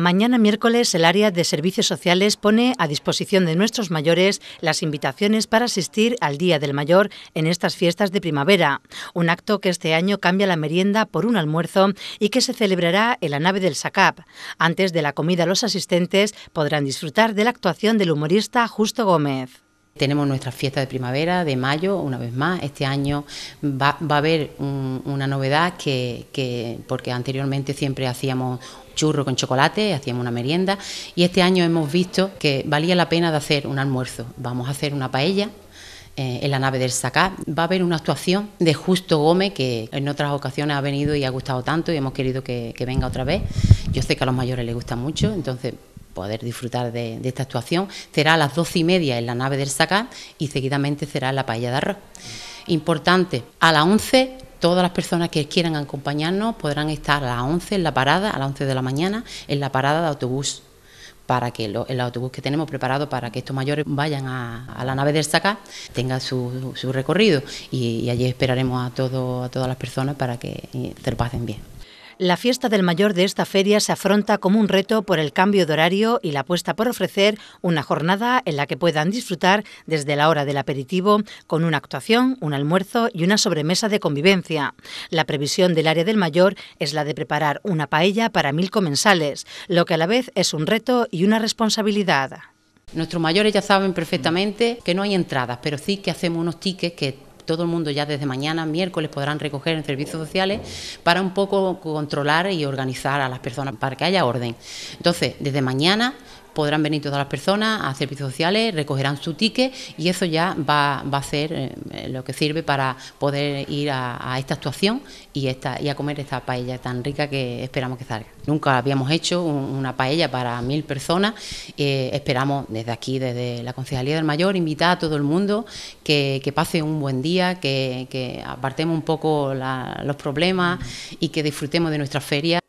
Mañana miércoles el área de servicios sociales pone a disposición de nuestros mayores las invitaciones para asistir al Día del Mayor en estas fiestas de primavera, un acto que este año cambia la merienda por un almuerzo y que se celebrará en la nave del SACAP. Antes de la comida los asistentes podrán disfrutar de la actuación del humorista Justo Gómez. Tenemos nuestra fiesta de primavera, de mayo, una vez más. Este año va, a haber una novedad que, porque anteriormente siempre hacíamos churro con chocolate, hacíamos una merienda y este año hemos visto que valía la pena de hacer un almuerzo. Vamos a hacer una paella eh, en la nave del Sacá. Va a haber una actuación de Justo Gómez, que en otras ocasiones ha venido y ha gustado tanto y hemos querido que, venga otra vez. Yo sé que a los mayores les gusta mucho, entonces poder disfrutar de, esta actuación. Será a las doce y media en la nave del Sacá y seguidamente será la paella de arroz. Importante, a las once Todas las personas que quieran acompañarnos podrán estar a las 11 en la parada, a las 11 de la mañana, en la parada de autobús para que el autobús que tenemos preparado para que estos mayores vayan a, la nave del SACA tenga su, recorrido y, allí esperaremos a, a todas las personas para que se eh, pasen bien. La fiesta del mayor de esta feria se afronta como un reto por el cambio de horario y la apuesta por ofrecer una jornada en la que puedan disfrutar desde la hora del aperitivo con una actuación, un almuerzo y una sobremesa de convivencia. La previsión del área del mayor es la de preparar una paella para mil comensales, lo que a la vez es un reto y una responsabilidad. Nuestros mayores ya saben perfectamente que no hay entradas, pero sí que hacemos unos tickets que todo el mundo ya desde mañana, miércoles, podrán recoger en servicios sociales para un poco controlar y organizar a las personas para que haya orden. Entonces, desde mañana podrán venir todas las personas a servicios sociales, recogerán su ticket y eso ya va, a ser eh, eh, lo que sirve para poder ir a, esta actuación y, esta, y a comer esta paella tan rica que esperamos que salga. Nunca habíamos hecho una paella para mil personas. Eh, esperamos desde aquí, desde la Concejalía del Mayor, invitar a todo el mundo que, pase un buen día, que, apartemos un poco los problemas y que disfrutemos de nuestra feria.